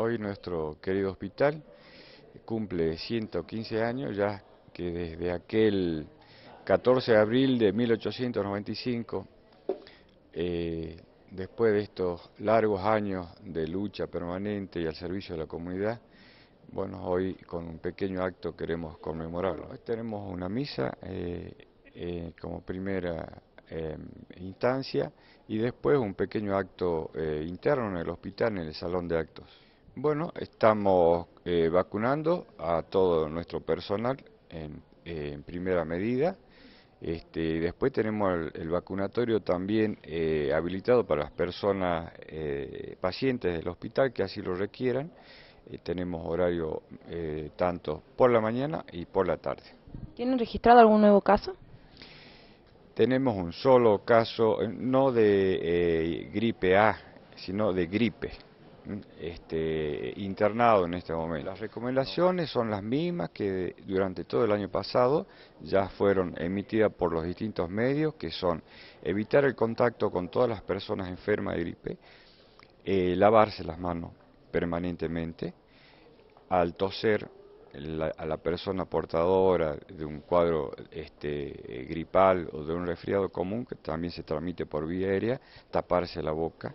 Hoy nuestro querido hospital cumple 115 años, ya que desde aquel 14 de abril de 1895, eh, después de estos largos años de lucha permanente y al servicio de la comunidad, bueno, hoy con un pequeño acto queremos conmemorarlo. Hoy tenemos una misa eh, eh, como primera instancia y después un pequeño acto interno en el hospital, en el salón de actos. Bueno, estamos eh, vacunando a todo nuestro personal en, eh, primera medida. Este, después tenemos el, vacunatorio también eh, habilitado para las personas pacientes del hospital que así lo requieran. tenemos horario tanto por la mañana y por la tarde. ¿Tienen registrado algún nuevo caso? Tenemos un solo caso, no de gripe A, sino de gripe este, internado en este momento. Las recomendaciones son las mismas que durante todo el año pasado ya fueron emitidas por los distintos medios, que son evitar el contacto con todas las personas enfermas de gripe, eh, lavarse las manos permanentemente, al toser a la persona portadora de un cuadro este, eh, gripal o de un resfriado común, que también se transmite por vía aérea, taparse la boca.